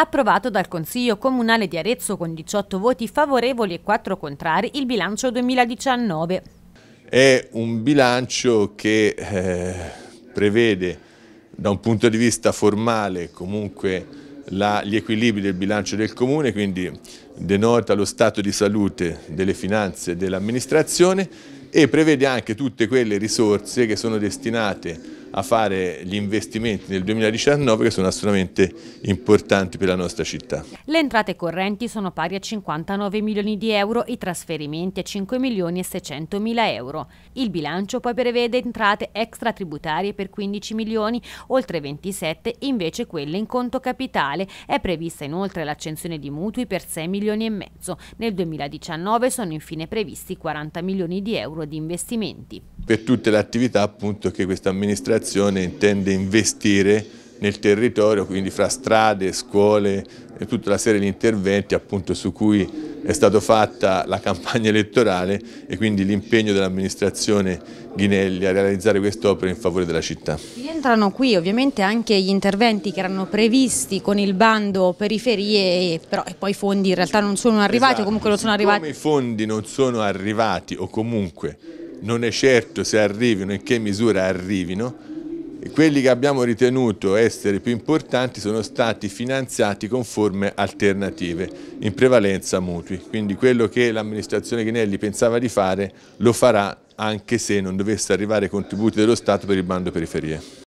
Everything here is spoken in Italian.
approvato dal Consiglio Comunale di Arezzo con 18 voti favorevoli e 4 contrari il bilancio 2019. È un bilancio che eh, prevede da un punto di vista formale comunque la, gli equilibri del bilancio del Comune, quindi denota lo stato di salute delle finanze dell'amministrazione e prevede anche tutte quelle risorse che sono destinate a fare gli investimenti nel 2019 che sono assolutamente importanti per la nostra città. Le entrate correnti sono pari a 59 milioni di euro, i trasferimenti a 5 milioni e 600 mila euro. Il bilancio poi prevede entrate extra tributarie per 15 milioni, oltre 27 invece quelle in conto capitale. È prevista inoltre l'accensione di mutui per 6 milioni e mezzo. Nel 2019 sono infine previsti 40 milioni di euro di investimenti per tutte le attività appunto che questa amministrazione intende investire nel territorio, quindi fra strade, scuole e tutta la serie di interventi appunto su cui è stata fatta la campagna elettorale e quindi l'impegno dell'amministrazione Ghinelli a realizzare quest'opera in favore della città. Rientrano qui ovviamente anche gli interventi che erano previsti con il bando periferie, però e poi i fondi in realtà non sono arrivati esatto, o comunque non sono arrivati. Come i fondi non sono arrivati o comunque non è certo se arrivino, in che misura arrivino, quelli che abbiamo ritenuto essere più importanti sono stati finanziati con forme alternative, in prevalenza mutui. Quindi quello che l'amministrazione Ghinelli pensava di fare lo farà anche se non dovesse arrivare contributi dello Stato per il bando periferie.